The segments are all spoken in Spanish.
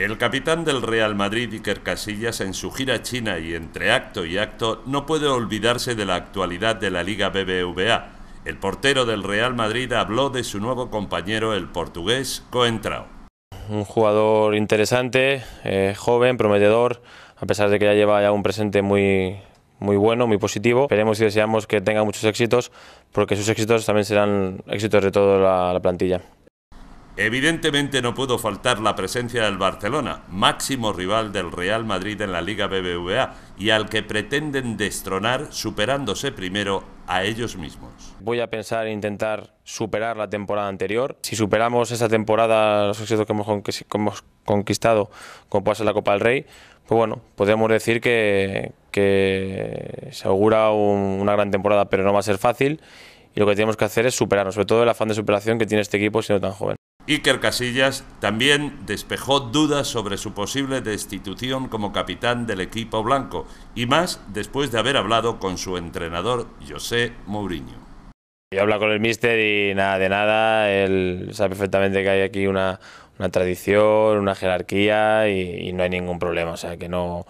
El capitán del Real Madrid, Iker Casillas, en su gira china y entre acto y acto, no puede olvidarse de la actualidad de la Liga BBVA. El portero del Real Madrid habló de su nuevo compañero, el portugués Coentrao. Un jugador interesante, eh, joven, prometedor, a pesar de que ya lleva ya un presente muy, muy bueno, muy positivo. Esperemos y deseamos que tenga muchos éxitos, porque sus éxitos también serán éxitos de toda la plantilla. Evidentemente no pudo faltar la presencia del Barcelona, máximo rival del Real Madrid en la Liga BBVA y al que pretenden destronar superándose primero a ellos mismos. Voy a pensar en intentar superar la temporada anterior. Si superamos esa temporada los éxitos que hemos conquistado, como puede la Copa del Rey, pues bueno, podemos decir que, que se augura una gran temporada, pero no va a ser fácil. Y lo que tenemos que hacer es superarnos, sobre todo el afán de superación que tiene este equipo siendo tan joven. Iker Casillas también despejó dudas sobre su posible destitución como capitán del equipo blanco, y más después de haber hablado con su entrenador José Mourinho. Yo habla con el míster y nada de nada, él sabe perfectamente que hay aquí una, tradición, una jerarquía y, no hay ningún problema, o sea que no,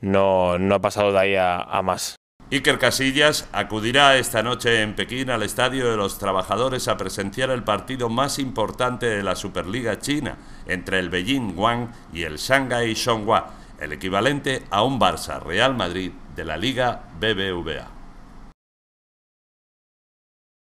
no, no ha pasado de ahí a más. Iker Casillas acudirá esta noche en Pekín al Estadio de los Trabajadores a presenciar el partido más importante de la Superliga China entre el Beijing Wang y el Shanghai Shonghua, el equivalente a un Barça Real Madrid de la Liga BBVA.